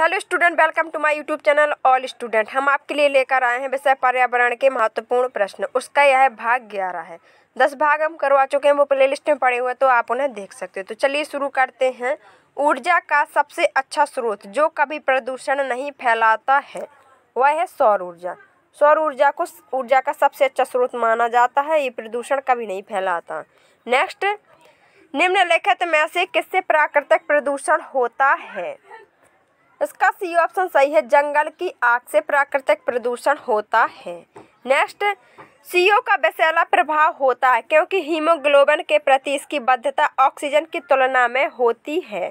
hello student welcome to my YouTube channel all student हम आपके लिए लेकर आए हैं विषय पर्यावरण के महत्वपूर्ण प्रश्न उसका यह है भाग ग्यारह है दस भाग हम करवा चुके हैं वो प्लेलिस्ट में पड़े हुए तो आप उन्हें देख सकते हो तो चलिए शुरू करते हैं ऊर्जा का सबसे अच्छा स्रोत जो कभी प्रदूषण नहीं फैलाता है वह है सौर ऊर्जा सौर ऊर्जा को ऊर्जा का सबसे अच्छा स्रोत माना जाता है ये प्रदूषण कभी नहीं फैलाता नेक्स्ट निम्नलिखित में से किससे प्राकृतिक प्रदूषण होता है इसका सी ऑप्शन सही है जंगल की आग से प्राकृतिक प्रदूषण होता है नेक्स्ट सीओ का विषैला प्रभाव होता है क्योंकि हीमोग्लोबिन के प्रति इसकी बद्धता ऑक्सीजन की तुलना में होती है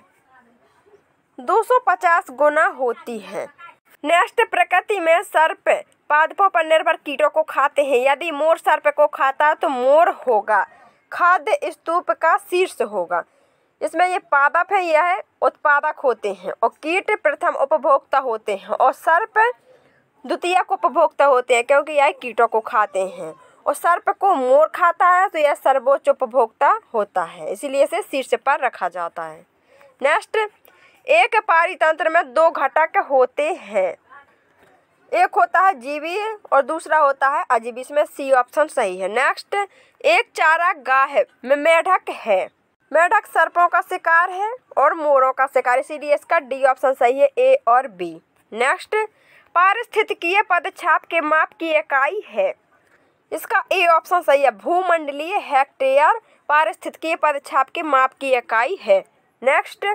250 गुना होती है नेक्स्ट प्रकृति में सर्प पादपों पर निर्भर कीटों को खाते हैं यदि मोर सर्प को खाता है तो मोर होगा खाद्य स्तूप का शीर्ष होगा इसमें ये पादप है यह उत्पादक होते हैं और कीट प्रथम उपभोक्ता होते हैं और सर्प द्वितीय को उपभोक्ता होते हैं क्योंकि यह कीटों को खाते हैं और सर्प को मोर खाता है तो यह सर्वोच्च उपभोक्ता होता है इसीलिए इसे शीर्ष पर रखा जाता है नेक्स्ट एक पारितंत्र में दो घटक होते हैं एक होता है जीवी और दूसरा होता है अजीबी इसमें सी ऑप्शन सही है नेक्स्ट एक चारा गाह में मेढक है मेढक सर्पों का शिकार है और मोरों का शिकार इसीलिए इसका डी ऑप्शन सही है ए और बी नेक्स्ट पारिस्थितिकीय पदछाप के माप की इकाई है इसका ए ऑप्शन सही है भूमंडलीय हेक्टेयर पारिस्थितिकीय पदछाप के माप की इकाई है नेक्स्ट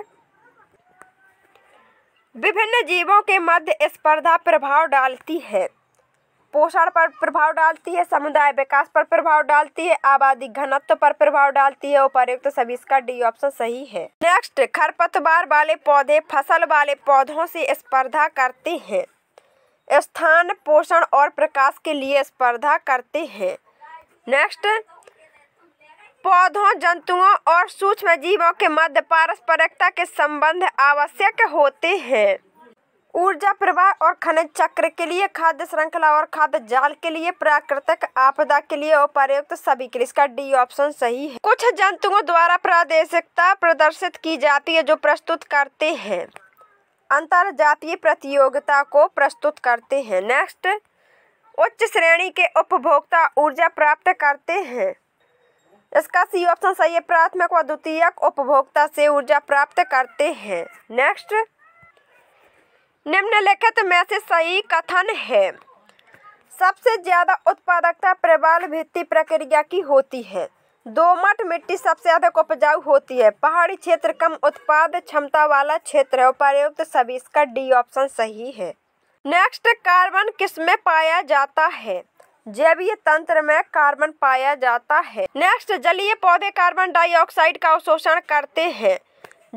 विभिन्न जीवों के मध्य स्पर्धा प्रभाव डालती है पोषण पर प्रभाव डालती है समुदाय विकास पर प्रभाव डालती है आबादी घनत्व पर प्रभाव डालती है उपयुक्त तो सभी इसका डी ऑप्शन सही है नेक्स्ट खरपतवार वाले पौधे फसल वाले पौधों से स्पर्धा करते हैं स्थान पोषण और प्रकाश के लिए स्पर्धा करते हैं नेक्स्ट पौधों जंतुओं और सूक्ष्म जीवों के मध्य पारस्परिकता के संबंध आवश्यक होते हैं ऊर्जा प्रवाह और खनिज चक्र के लिए खाद्य श्रृंखला और खाद्य जाल के लिए प्राकृतिक आपदा के लिए और प्रयुक्त सभी के लिए इसका डी ऑप्शन सही है कुछ जंतुओं द्वारा प्रादेशिकता प्रदर्शित की जाती है जो प्रस्तुत करते हैं अंतर जातीय प्रतियोगिता को प्रस्तुत करते हैं नेक्स्ट उच्च श्रेणी के उपभोक्ता ऊर्जा प्राप्त करते हैं इसका सी ऑप्शन सही है प्राथमिक व द्वितीयक उपभोक्ता से ऊर्जा प्राप्त करते हैं नेक्स्ट निम्नलिखित में से सही कथन है सबसे ज़्यादा उत्पादकता प्रबल भित्ति प्रक्रिया की होती है दोमट मिट्टी सबसे अधिक उपजाऊ होती है पहाड़ी क्षेत्र कम उत्पाद क्षमता वाला क्षेत्र है उपयुक्त सभी इसका डी ऑप्शन सही है नेक्स्ट कार्बन किस में पाया जाता है जैवीय तंत्र में कार्बन पाया जाता है नेक्स्ट जलीय पौधे कार्बन डाइऑक्साइड का अवशोषण करते हैं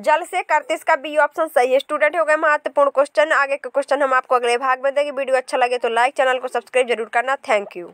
जल से करते इसका बी ऑप्शन सही है स्टूडेंट हो गए महत्वपूर्ण क्वेश्चन आगे का क्वेश्चन हम आपको अगले भाग में देंगे वीडियो अच्छा लगे तो लाइक चैनल को सब्सक्राइब जरूर करना थैंक यू